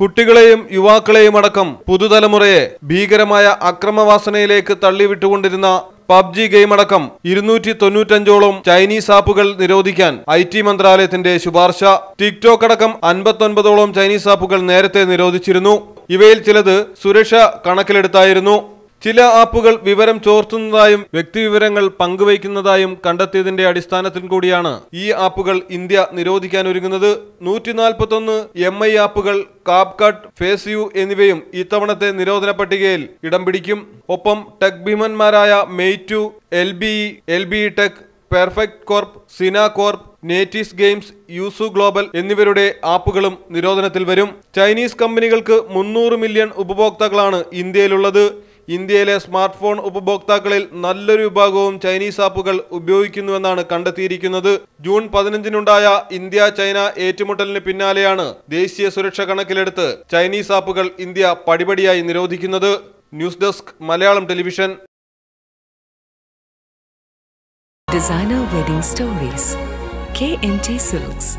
കുട്ടികളെയും യുവാക്കളെയും അടക്കം പുതുതലമുറയെ ഭീകരമായ അക്രമവാസനയിലേക്ക് തള്ളിവിട്ടുകൊണ്ടിരുന്ന പബ്ജി ഗെയിം അടക്കം ഇരുന്നൂറ്റി തൊണ്ണൂറ്റഞ്ചോളം ചൈനീസ് ആപ്പുകൾ നിരോധിക്കാൻ ഐ ടി മന്ത്രാലയത്തിന്റെ ശുപാർശ ടിക്ടോക്ക് അടക്കം അൻപത്തൊൻപതോളം ചൈനീസ് ആപ്പുകൾ നേരത്തെ നിരോധിച്ചിരുന്നു ഇവയിൽ ചിലത് സുരക്ഷ കണക്കിലെടുത്തായിരുന്നു ചില ആപ്പുകൾ വിവരം ചോർത്തുന്നതായും വ്യക്തിവിവരങ്ങൾ പങ്കുവയ്ക്കുന്നതായും കണ്ടെത്തിയതിന്റെ അടിസ്ഥാനത്തിൽ കൂടിയാണ് ഈ ആപ്പുകൾ ഇന്ത്യ നിരോധിക്കാൻ ഒരുങ്ങുന്നത് നൂറ്റി നാൽപ്പത്തൊന്ന് എം ഐ ആപ്പുകൾ കാപ്കട്ട് ഫേസ് യു എന്നിവയും ഇത്തവണത്തെ നിരോധന പട്ടികയിൽ ഇടം പിടിക്കും ഒപ്പം ടെക് ഭീമന്മാരായ Meitu L B E L B E tech perfect corp Sina corp NetEase games Yoozoo global എന്നിവരുടെ ആപ്പുകളും നിരോധനത്തിൽ വരും ചൈനീസ് കമ്പനികൾക്ക് മുന്നൂറ് മില്യൺ ഉപഭോക്താക്കളാണ് ഇന്ത്യയിലുള്ളത് ഇന്ത്യയിലെ സ്മാർട്ട് ഫോൺ ഉപഭോക്താക്കളിൽ നല്ലൊരു വിഭാഗവും ചൈനീസ് ആപ്പുകൾ ഉപയോഗിക്കുന്നുവെന്നാണ് കണ്ടെത്തിയിരിക്കുന്നത് ജൂൺ പതിനഞ്ചിനുണ്ടായ ഇന്ത്യ ചൈന ഏറ്റുമുട്ടലിന് പിന്നാലെയാണ് ദേശീയ സുരക്ഷ കണക്കിലെടുത്ത് ചൈനീസ് ആപ്പുകൾ ഇന്ത്യ പടിപടിയായി നിരോധിക്കുന്നത് news desk Malayalam television designer wedding stories K M T silks